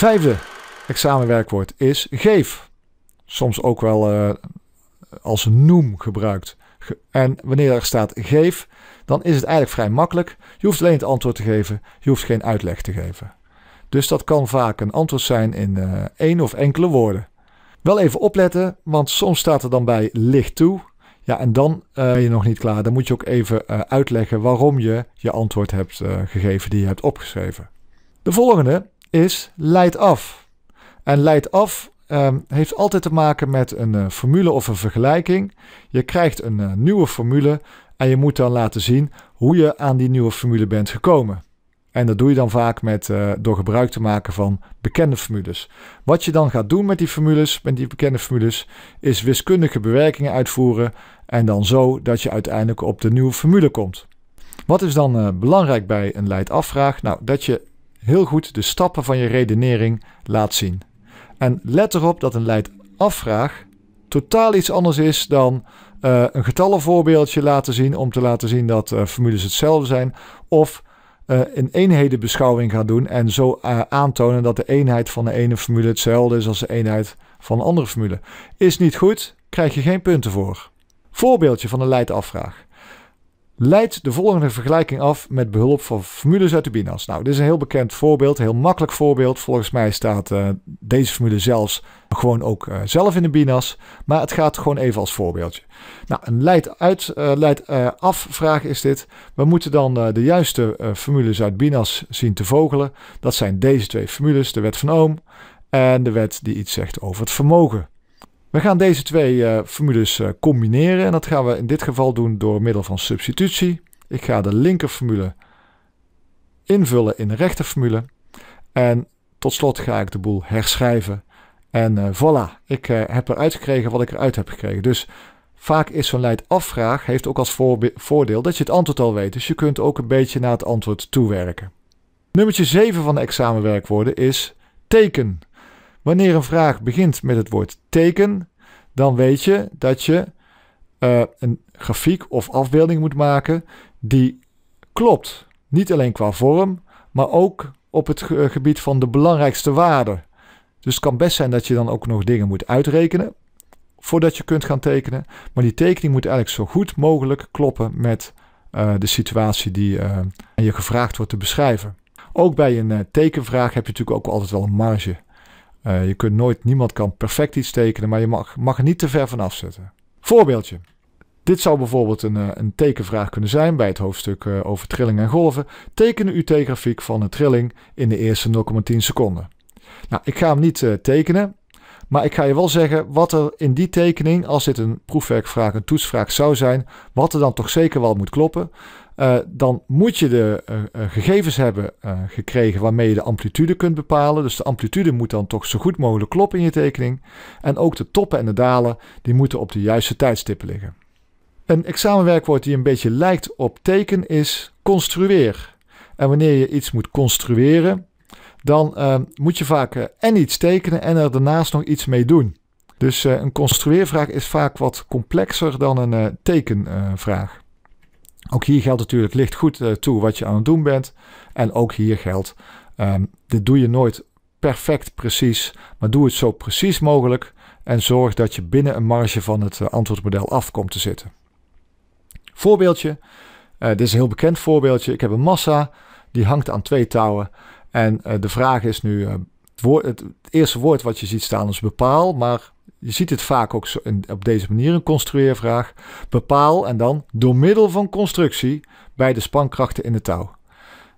Vijfde examenwerkwoord is geef. Soms ook wel eh, als noem gebruikt. En wanneer er staat geef, dan is het eigenlijk vrij makkelijk. Je hoeft alleen het antwoord te geven, je hoeft geen uitleg te geven. Dus dat kan vaak een antwoord zijn in uh, één of enkele woorden. Wel even opletten, want soms staat er dan bij licht toe. Ja, en dan eh, ben je nog niet klaar. Dan moet je ook even uitleggen waarom je je antwoord hebt gegeven die je hebt opgeschreven. De volgende is leid af. En leid af ehm, heeft altijd te maken met een eh, formule of een vergelijking. Je krijgt een eh, nieuwe formule en je moet dan laten zien hoe je aan die nieuwe formule bent gekomen. En dat doe je dan vaak met, eh, door gebruik te maken van bekende formules. Wat je dan gaat doen met die formules, met die bekende formules, is wiskundige bewerkingen uitvoeren en dan zo dat je uiteindelijk op de nieuwe formule komt. Wat is dan belangrijk bij een leid afvraag? Nou, dat je heel goed de stappen van je redenering laat zien. En let erop dat een leidafvraag totaal iets anders is dan eh, een getallenvoorbeeldje laten zien om te laten zien dat eh, formules hetzelfde zijn. Of uh, een eenhedenbeschouwing gaan doen en zo aantonen dat de eenheid van de ene formule hetzelfde is als de eenheid van de andere formule. Is niet goed, krijg je geen punten voor. Voorbeeldje van een leidafvraag. Leid de volgende vergelijking af met behulp van formules uit de binas. Nou, dit is een heel bekend voorbeeld, een heel makkelijk voorbeeld. Volgens mij staat eh, deze formule zelfs gewoon ook eh, zelf in de binas. Maar het gaat gewoon even als voorbeeldje. Nou, een leid, uit, eh, leid af vraag is dit. We moeten dan de juiste formules uit binas zien te vogelen. Dat zijn deze twee formules, de wet van Ohm en de wet die iets zegt over het vermogen. We gaan deze twee eh, formules eh, combineren en dat gaan we in dit geval doen door middel van substitutie. Ik ga de linkerformule invullen in de rechterformule en tot slot ga ik de boel herschrijven. En eh, voilà, ik heb eruit gekregen wat ik eruit heb gekregen. Dus vaak is zo'n leid afvraag, heeft ook als voordeel dat je het antwoord al weet. Dus je kunt ook een beetje naar het antwoord toewerken. Nummertje 7 van de examenwerkwoorden is teken. Wanneer een vraag begint met het woord teken, dan weet je dat je eh, een grafiek of afbeelding moet maken die klopt. Niet alleen qua vorm, maar ook op het gebied van de belangrijkste waarden. Dus het kan best zijn dat je dan ook nog dingen moet uitrekenen voordat je kunt gaan tekenen. Maar die tekening moet eigenlijk zo goed mogelijk kloppen met eh, de situatie die uh, je gevraagd wordt te beschrijven. Ook bij een tekenvraag heb je natuurlijk ook altijd wel een marge. Eh, je kunt nooit, niemand kan perfect iets tekenen, maar je mag, mag er niet te ver van afzetten. Voorbeeldje. Dit zou bijvoorbeeld een, eh, een tekenvraag kunnen zijn bij het hoofdstuk eh, over trilling en golven. Teken de UT-grafiek van een trilling in de eerste 0,10 seconden. Nou, ik ga hem niet tekenen, maar ik ga je wel zeggen wat er in die tekening, als dit een proefwerkvraag, een toetsvraag zou zijn, wat er dan toch zeker wel moet kloppen. Eh, dan moet je de eh, eh, gegevens hebben gekregen waarmee je de amplitude kunt bepalen. Dus de amplitude moet dan toch zo goed mogelijk kloppen in je tekening. En ook de toppen en de dalen, die moeten op de juiste tijdstippen liggen. Een examenwerkwoord die een beetje lijkt op teken is construeer. En wanneer je iets moet construeren, dan moet je vaak en iets tekenen en er daarnaast nog iets mee doen. Dus een construeervraag is vaak wat complexer dan een tekenvraag. Ook hier geldt natuurlijk, licht goed eh, toe wat je aan het doen bent. En ook hier geldt, ehm, dit doe je nooit perfect precies, maar doe het zo precies mogelijk en zorg dat je binnen een marge van het eh, antwoordmodel afkomt te zitten. Voorbeeldje, eh, dit is een heel bekend voorbeeldje. Ik heb een massa, die hangt aan twee touwen. En de vraag is nu, het, het, het, eerste woord wat je ziet staan is bepaal, maar je ziet het vaak ook op deze manier, een construeervraag. Bepaal en dan door middel van constructie bij de spankrachten in de touw.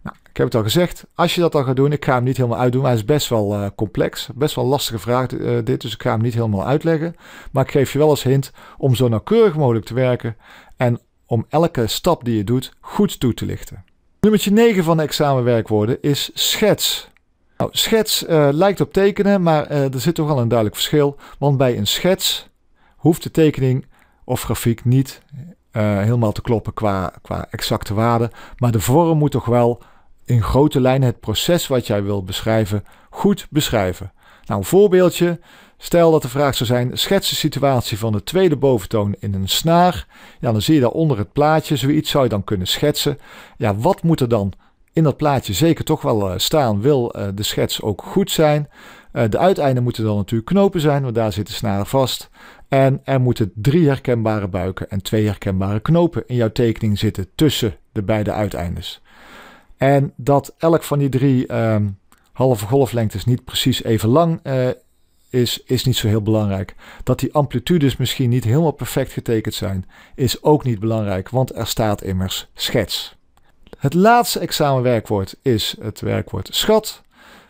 Nou, ik heb het al gezegd, als je dat dan gaat doen, ik ga hem niet helemaal uitdoen, maar hij is best wel eh, complex. Best wel lastige vraag eh, dit, dus ik ga hem niet helemaal uitleggen. Maar ik geef je wel als hint om zo nauwkeurig mogelijk te werken en om elke stap die je doet goed toe te lichten. Nummer 9 van de examenwerkwoorden is schets. Nou, schets eh, lijkt op tekenen, maar eh, er zit toch wel een duidelijk verschil. Want bij een schets hoeft de tekening of grafiek niet eh, helemaal te kloppen qua, qua exacte waarde. Maar de vorm moet toch wel in grote lijnen het proces wat jij wil beschrijven goed beschrijven. Nou, een voorbeeldje. Stel dat de vraag zou zijn: schets de situatie van de tweede boventoon in een snaar. Ja, dan zie je daaronder het plaatje. Zoiets zou je dan kunnen schetsen. Ja, wat moet er dan in dat plaatje zeker toch wel eh, staan, wil eh, de schets ook goed zijn. Eh, de uiteinden moeten dan natuurlijk knopen zijn, want daar zitten snaren vast. En er moeten drie herkenbare buiken en twee herkenbare knopen in jouw tekening zitten tussen de beide uiteindes. En dat elk van die drie ehm, halve golflengtes niet precies even lang is, is niet zo heel belangrijk. Dat die amplitudes misschien niet helemaal perfect getekend zijn, is ook niet belangrijk, want er staat immers schets. Het laatste examenwerkwoord is het werkwoord schat.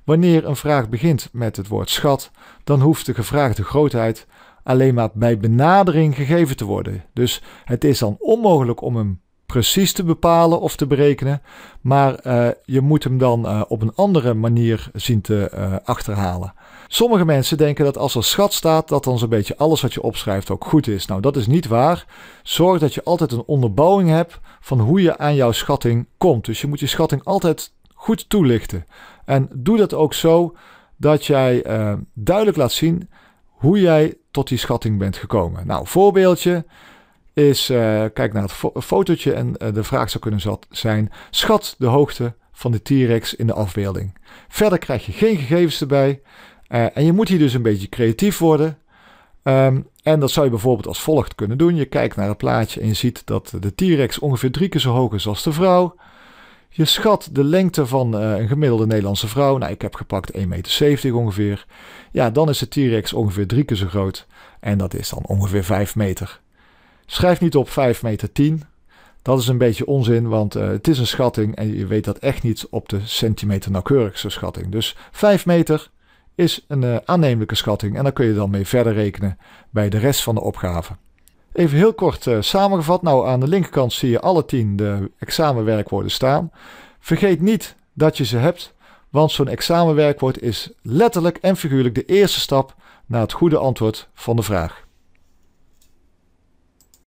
Wanneer een vraag begint met het woord schat, dan hoeft de gevraagde grootheid alleen maar bij benadering gegeven te worden. Dus het is dan onmogelijk om hem precies te bepalen of te berekenen, maar eh, je moet hem dan eh, op een andere manier zien te eh, achterhalen. Sommige mensen denken dat als er schat staat, dat dan zo'n beetje alles wat je opschrijft ook goed is. Nou, dat is niet waar. Zorg dat je altijd een onderbouwing hebt van hoe je aan jouw schatting komt. Dus je moet je schatting altijd goed toelichten. En doe dat ook zo dat jij eh, duidelijk laat zien hoe jij tot die schatting bent gekomen. Nou, voorbeeldje is, eh, kijk naar het fotootje en eh, de vraag zou kunnen zijn, schat de hoogte van de T-Rex in de afbeelding. Verder krijg je geen gegevens erbij. Eh, en je moet hier dus een beetje creatief worden. Ehm, en dat zou je bijvoorbeeld als volgt kunnen doen. Je kijkt naar het plaatje en je ziet dat de T-Rex ongeveer drie keer zo hoog is als de vrouw. Je schat de lengte van eh, een gemiddelde Nederlandse vrouw. Nou, ik heb gepakt 1,70 meter ongeveer. Ja, dan is de T-Rex ongeveer drie keer zo groot. En dat is dan ongeveer 5 meter. Schrijf niet op 5,10 meter 10. Dat is een beetje onzin, want eh, het is een schatting en je weet dat echt niet op de centimeter nauwkeurigste schatting. Dus 5 meter, is een eh, aannemelijke schatting en daar kun je dan mee verder rekenen bij de rest van de opgave. Even heel kort eh, samengevat. Nou, aan de linkerkant zie je alle tien de examenwerkwoorden staan. Vergeet niet dat je ze hebt, want zo'n examenwerkwoord is letterlijk en figuurlijk de eerste stap naar het goede antwoord van de vraag.